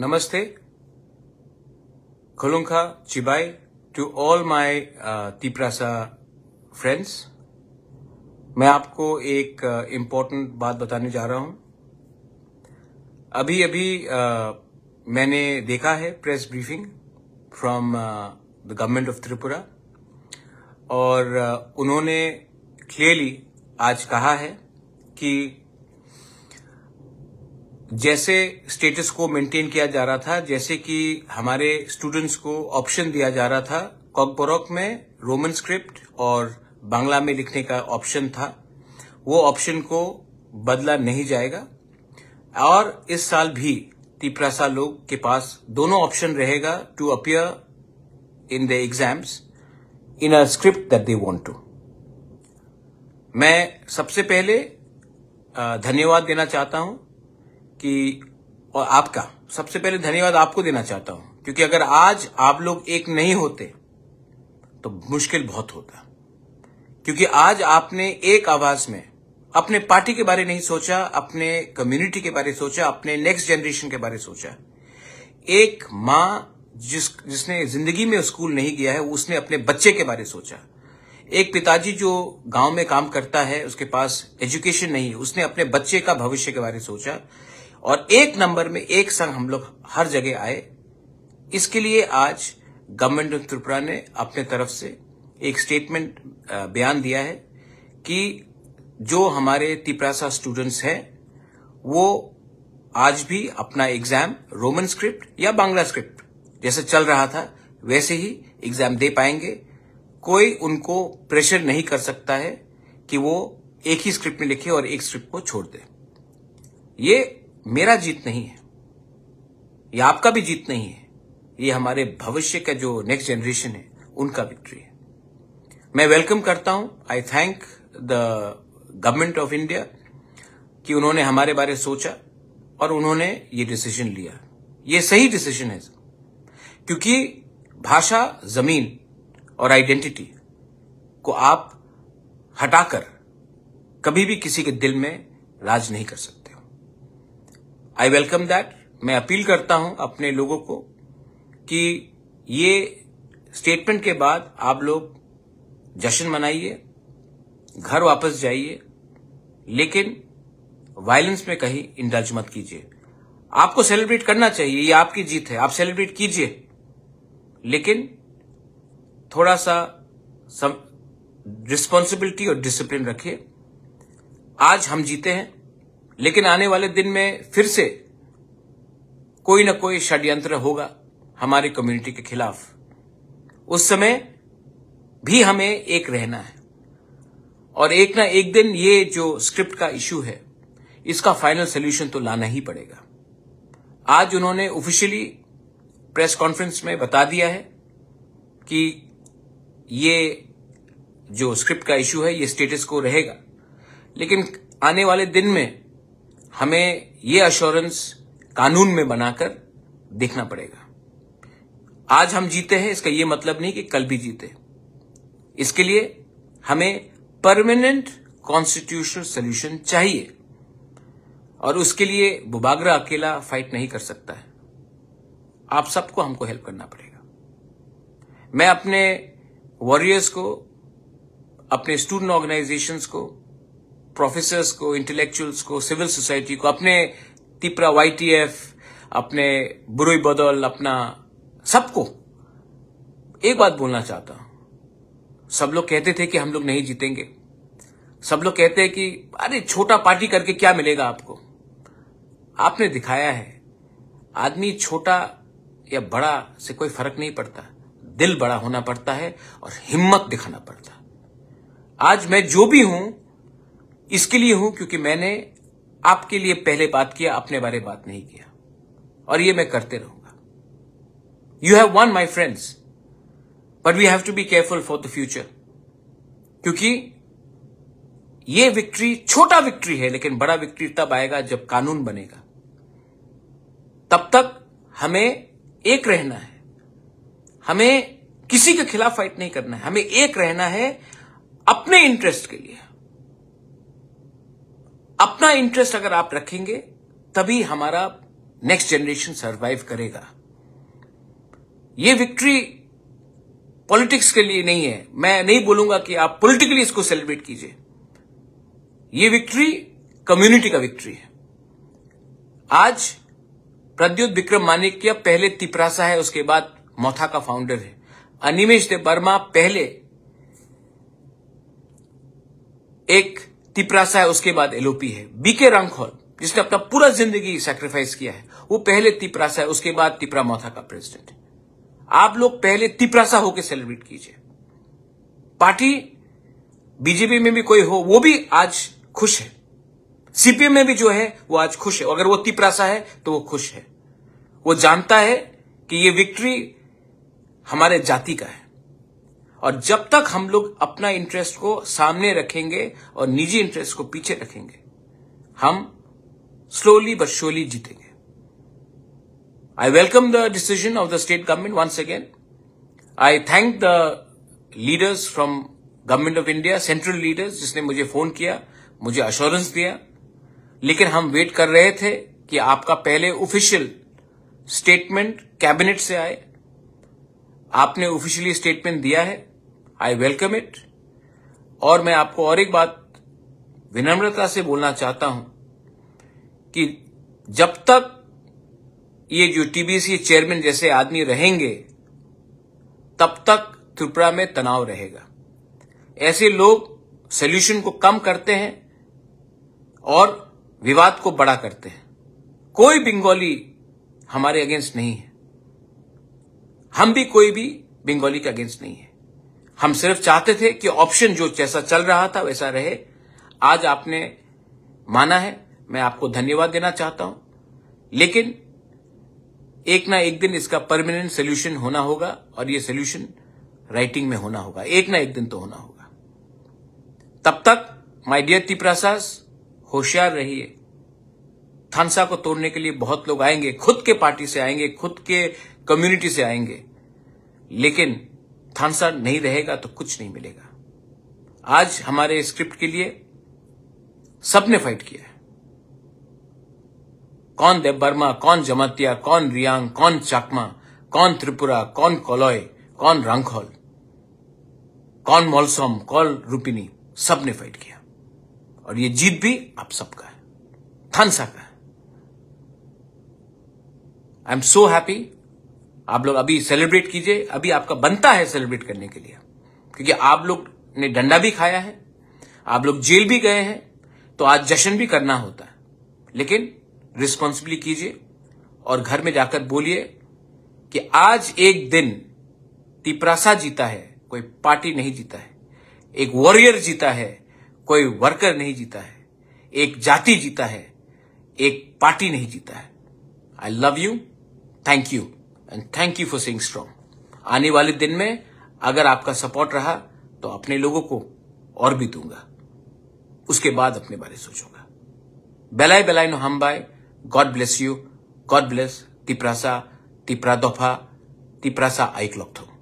नमस्ते खलुंखा चिबाई to all my Tiprasa friends मैं आपको एक इम्पोर्टेंट uh, बात बताने जा रहा हूं अभी अभी आ, uh, मैंने देखा है press briefing from the government of Tripura और आ, uh, उन्होंने क्लियरली आज कहा है कि जैसे स्टेटस को मेंटेन किया जा रहा था जैसे कि हमारे स्टूडेंट्स को ऑप्शन दिया जा रहा था कॉकबोरॉक में रोमन स्क्रिप्ट और बांग्ला में लिखने का ऑप्शन था वो ऑप्शन को बदला नहीं जाएगा और इस साल भी तिपरासा लोग के पास दोनों ऑप्शन रहेगा to appear in the exams in a script that they want to मैं सबसे पहले धन्यवाद देना चाहता हूं कि और आपका सबसे पहले धन्यवाद आपको देना चाहता हूं क्योंकि अगर आज आप लोग एक नहीं होते तो मुश्किल बहुत होता क्योंकि आज आपने एक आवाज में अपने पार्टी के बारे नहीं सोचा अपने कम्युनिटी के बारे सोचा अपने नेक्स्ट जनरेशन के बारे सोचा एक माँ जिस जिसने जिंदगी में स्कूल नहीं गया है उसने अपने बच्चे के बारे सोचा एक पिताजी जो गांव में काम करता है उसके पास एजुकेशन नहीं है उसने अपने बच्चे का भविष्य के बारे सोचा और एक नंबर में एक संग हम लोग हर जगह आए इसके लिए आज गवर्नमेंट ऑफ त्रिपुरा ने अपने तरफ से एक स्टेटमेंट बयान दिया है कि जो हमारे तिपरासा स्टूडेंट्स हैं वो आज भी अपना एग्जाम रोमन स्क्रिप्ट या बांग्ला स्क्रिप्ट जैसे चल रहा था वैसे ही एग्जाम दे पाएंगे कोई उनको प्रेशर नहीं कर सकता है कि वो एक ही स्क्रिप्ट में लिखे और एक स्क्रिप्ट को छोड़ दे ये मेरा जीत नहीं है ये आपका भी जीत नहीं है ये हमारे भविष्य का जो नेक्स्ट जनरेशन है उनका विक्ट्री है मैं वेलकम करता हूं I thank the government of India कि उन्होंने हमारे बारे सोचा और उन्होंने ये डिसीजन लिया ये सही डिसीजन है क्योंकि भाषा जमीन और आइडेंटिटी को आप हटाकर कभी भी किसी के दिल में राज नहीं कर सकते आई वेलकम दैट मैं अपील करता हूं अपने लोगों को कि ये स्टेटमेंट के बाद आप लोग जश्न मनाइए घर वापस जाइए लेकिन वायलेंस में कहीं इंडल्ज मत कीजिए आपको सेलिब्रेट करना चाहिए ये आपकी जीत है आप सेलिब्रेट कीजिए लेकिन थोड़ा सा रिस्पॉन्सिबिलिटी और डिसिप्लिन रखिए आज हम जीते हैं लेकिन आने वाले दिन में फिर से कोई ना कोई षड्यंत्र होगा हमारी कम्युनिटी के खिलाफ उस समय भी हमें एक रहना है और एक ना एक दिन ये जो स्क्रिप्ट का इश्यू है इसका फाइनल सोल्यूशन तो लाना ही पड़ेगा आज उन्होंने ऑफिशियली प्रेस कॉन्फ्रेंस में बता दिया है कि ये जो स्क्रिप्ट का इश्यू है ये स्टेटस को रहेगा लेकिन आने वाले दिन में हमें ये अश्योरेंस कानून में बनाकर देखना पड़ेगा आज हम जीते हैं इसका यह मतलब नहीं कि कल भी जीते इसके लिए हमें परमानेंट कॉन्स्टिट्यूशनल सोल्यूशन चाहिए और उसके लिए बुबागरा अकेला फाइट नहीं कर सकता है आप सबको हमको हेल्प करना पड़ेगा मैं अपने वॉरियर्स को अपने स्टूडेंट ऑर्गेनाइजेशंस को प्रोफेसर्स को इंटेलेक्चुअल्स को सिविल सोसाइटी को अपने तिपरा वाईटीएफ अपने बुरोई बदल अपना सबको एक बात बोलना चाहता हूं सब लोग कहते थे कि हम लोग नहीं जीतेंगे सब लोग कहते हैं कि अरे छोटा पार्टी करके क्या मिलेगा आपको आपने दिखाया है आदमी छोटा या बड़ा से कोई फर्क नहीं पड़ता दिल बड़ा होना पड़ता है और हिम्मत दिखाना पड़ता आज मैं जो भी हूं इसके लिए हूं क्योंकि मैंने आपके लिए पहले बात किया अपने बारे बात नहीं किया और ये मैं करते रहूंगा you have won my friends but we have to be careful for the future क्योंकि ये विक्ट्री छोटा विक्ट्री है लेकिन बड़ा विक्ट्री तब आएगा जब कानून बनेगा तब तक हमें एक रहना है हमें किसी के खिलाफ फाइट नहीं करना है हमें एक रहना है अपने इंटरेस्ट के लिए अपना इंटरेस्ट अगर आप रखेंगे तभी हमारा नेक्स्ट जनरेशन सरवाइव करेगा ये विक्ट्री पॉलिटिक्स के लिए नहीं है मैं नहीं बोलूंगा कि आप पॉलिटिकली इसको सेलिब्रेट कीजिए ये विक्ट्री कम्युनिटी का विक्ट्री है आज प्रद्युत विक्रम मानिक्य पहले तिपरासा है उसके बाद मोथा का फाउंडर है अनिमेश देव वर्मा पहले एक तिपरासा है उसके बाद एलओपी है बीके रंगखोल जिसने अपना पूरा जिंदगी सेक्रीफाइस किया है वो पहले तिपरासा है उसके बाद तिपरा मौथा का प्रेसिडेंट है आप लोग पहले तिपरासा होकर सेलिब्रेट कीजिए पार्टी बीजेपी में भी कोई हो वो भी आज खुश है सीपीएम में भी जो है वो आज खुश है अगर वो तिपरासा है तो वो खुश है वो जानता है कि ये विक्ट्री हमारे जाति का है और जब तक हम लोग अपना इंटरेस्ट को सामने रखेंगे और निजी इंटरेस्ट को पीछे रखेंगे हम स्लोली बट श्योली जीतेंगे I welcome the decision of the state government once again I thank the leaders from government of India central leaders जिसने मुझे फोन किया मुझे अश्योरेंस दिया लेकिन हम वेट कर रहे थे कि आपका पहले ऑफिशियल स्टेटमेंट कैबिनेट से आए आपने ऑफिशियली स्टेटमेंट दिया है आई वेलकम इट और मैं आपको और एक बात विनम्रता से बोलना चाहता हूं कि जब तक ये जो टीबीसी चेयरमैन जैसे आदमी रहेंगे तब तक त्रिपुरा में तनाव रहेगा ऐसे लोग सोल्यूशन को कम करते हैं और विवाद को बड़ा करते हैं कोई बंगाली हमारे अगेंस्ट नहीं है हम भी कोई भी बंगाली के अगेंस्ट नहीं है हम सिर्फ चाहते थे कि ऑप्शन जो जैसा चल रहा था वैसा रहे आज आपने माना है मैं आपको धन्यवाद देना चाहता हूं लेकिन एक ना एक दिन इसका परमानेंट सोल्यूशन होना होगा और ये सोल्यूशन राइटिंग में होना होगा एक ना एक दिन तो होना होगा तब तक माय डियर तिप्रासास होशियार रहिए थानसा को तोड़ने के लिए बहुत लोग आएंगे खुद के पार्टी से आएंगे खुद के कम्युनिटी से आएंगे लेकिन थानसा नहीं रहेगा तो कुछ नहीं मिलेगा आज हमारे स्क्रिप्ट के लिए सबने फाइट किया है कौन देव वर्मा कौन जमातिया कौन रियांग कौन चाकमा कौन त्रिपुरा कौन कोलॉय कौन रंगखोल कौन मोलसोम कौन रूपिनी सबने फाइट किया और ये जीत भी आप सबका है थानसा का है आई एम सो हैप्पी आप लोग अभी सेलिब्रेट कीजिए अभी आपका बनता है सेलिब्रेट करने के लिए क्योंकि आप लोग ने डंडा भी खाया है आप लोग जेल भी गए हैं तो आज जश्न भी करना होता है लेकिन रिस्पॉन्सिबली कीजिए और घर में जाकर बोलिए कि आज एक दिन तिपरासा जीता है कोई पार्टी नहीं जीता है एक वॉरियर जीता है कोई वर्कर नहीं जीता है एक जाति जीता है एक पार्टी नहीं जीता है I love you thank you and thank you for sing strong आने वाले दिन में अगर आपका सपोर्ट रहा तो अपने लोगों को और भी दूंगा उसके बाद अपने बारे सोचूंगा बेलाई बेलाई नो हम bye God bless you God bless Tiprasa Tipra Dofa Tiprasa आई क्लॉक थोंग